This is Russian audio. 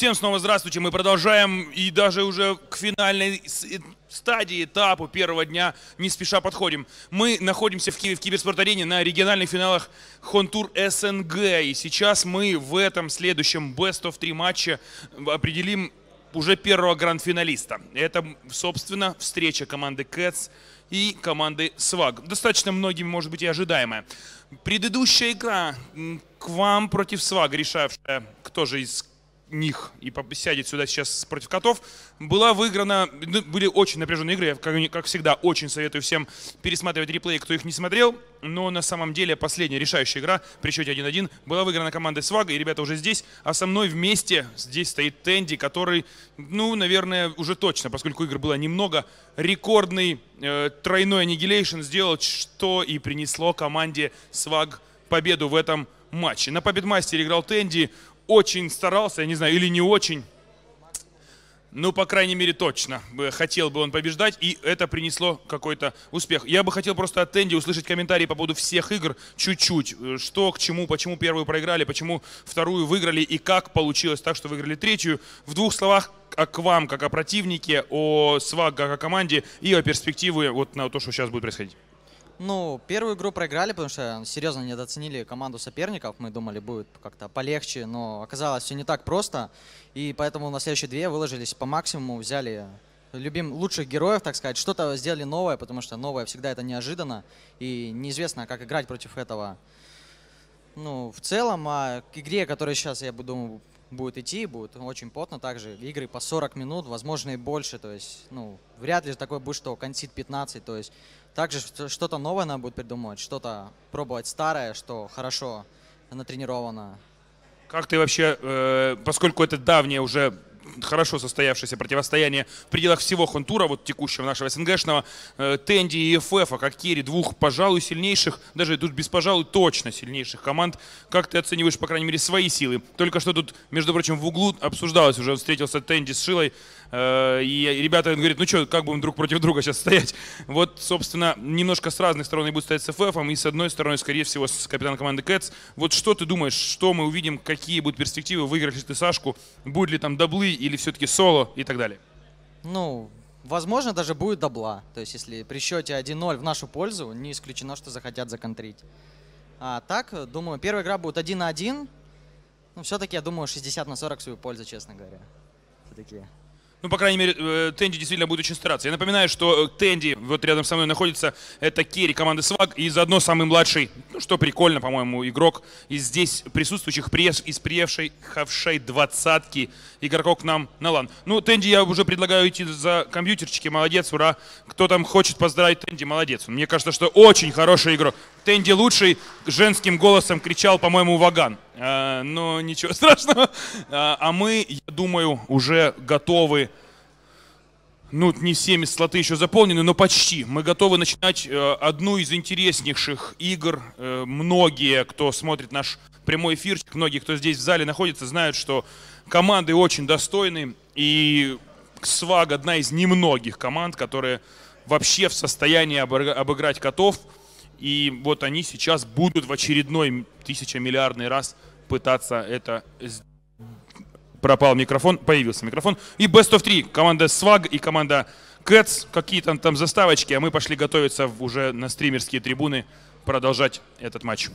Всем снова здравствуйте. Мы продолжаем и даже уже к финальной э, стадии, этапу первого дня не спеша подходим. Мы находимся в Киеве, в Киберспорт-арене на региональных финалах Хонтур СНГ. И сейчас мы в этом следующем Best of 3 матче определим уже первого гранд-финалиста. Это, собственно, встреча команды Кэтс и команды Сваг. Достаточно многими, может быть, и ожидаемая. Предыдущая игра к вам против Сваг, решавшая, кто же из них и сядет сюда сейчас против котов. Была выиграна, ну, были очень напряженные игры, я, как, как всегда, очень советую всем пересматривать реплеи, кто их не смотрел, но на самом деле последняя решающая игра при счете 1-1 была выиграна командой Свага, и ребята уже здесь, а со мной вместе здесь стоит Тенди, который, ну, наверное, уже точно, поскольку игр было немного, рекордный э, тройной аннигилейшн сделал, что и принесло команде Сваг победу в этом матче. На Победмастере играл Тенди, очень старался, я не знаю, или не очень. Ну, по крайней мере, точно. Хотел бы он побеждать, и это принесло какой-то успех. Я бы хотел просто от Тенди услышать комментарии по поводу всех игр чуть-чуть. Что к чему, почему первую проиграли, почему вторую выиграли, и как получилось так, что выиграли третью. В двух словах а к вам, как о противнике, о СВАГ, как о команде, и о перспективе вот на то, что сейчас будет происходить. Ну, первую игру проиграли, потому что ну, серьезно недооценили команду соперников. Мы думали, будет как-то полегче, но оказалось все не так просто. И поэтому на следующие две выложились по максимуму, взяли любим лучших героев, так сказать, что-то сделали новое, потому что новое всегда это неожиданно. И неизвестно, как играть против этого ну, в целом, а к игре, которая сейчас, я думаю, будет идти, будет очень потно также. Игры по 40 минут, возможно, и больше. То есть, ну, вряд ли такое будет, что консит 15. То есть, также что-то новое надо будет придумывать, что-то пробовать старое, что хорошо натренировано. Как ты вообще, э, поскольку это давняя уже хорошо состоявшееся противостояние в пределах всего Хонтура, вот текущего нашего СНГшного, э, Тенди и ФФ, как Керри, двух, пожалуй, сильнейших, даже тут без, пожалуй, точно сильнейших команд. Как ты оцениваешь, по крайней мере, свои силы? Только что тут, между прочим, в углу обсуждалось уже, встретился Тенди с Шилой, э, и ребята говорят, ну что, как будем друг против друга сейчас стоять? Вот, собственно, немножко с разных сторон и будет стоять с ФФ, и с одной стороны, скорее всего, с капитаном команды Кэтс. Вот что ты думаешь, что мы увидим, какие будут перспективы, выиграешь ли ты Сашку, будет ли там даблы или все-таки соло и так далее? Ну, возможно, даже будет дабла, То есть, если при счете 1-0 в нашу пользу, не исключено, что захотят законтрить. А так, думаю, первая игра будет 1 на 1. Ну, все-таки, я думаю, 60 на 40 в свою пользу, честно говоря. Все-таки ну, по крайней мере, э, Тенди действительно будет очень стараться. Я напоминаю, что э, Тенди вот рядом со мной находится. Это Керри команды Сваг и заодно самый младший, ну, что прикольно, по-моему, игрок из здесь присутствующих, приез, из приевшей хавшей двадцатки игроков к нам на лан. Ну, Тенди я уже предлагаю идти за компьютерчики. Молодец, ура. Кто там хочет поздравить Тенди, молодец. Мне кажется, что очень хороший игрок стенде лучший женским голосом кричал, по-моему, Ваган. Э, но ничего страшного. Э, а мы, я думаю, уже готовы ну, не 70 слоты еще заполнены, но почти. Мы готовы начинать э, одну из интереснейших игр. Многие, кто смотрит наш прямой эфирчик, многие, кто здесь в зале находится, знают, что команды очень достойны. И Сваг одна из немногих команд, которые вообще в состоянии обыграть котов. И вот они сейчас будут в очередной тысячамиллиардный раз пытаться это сделать. Пропал микрофон, появился микрофон. И Best of 3. Команда Swag и команда Cats. Какие там там заставочки, а мы пошли готовиться уже на стримерские трибуны продолжать этот матч.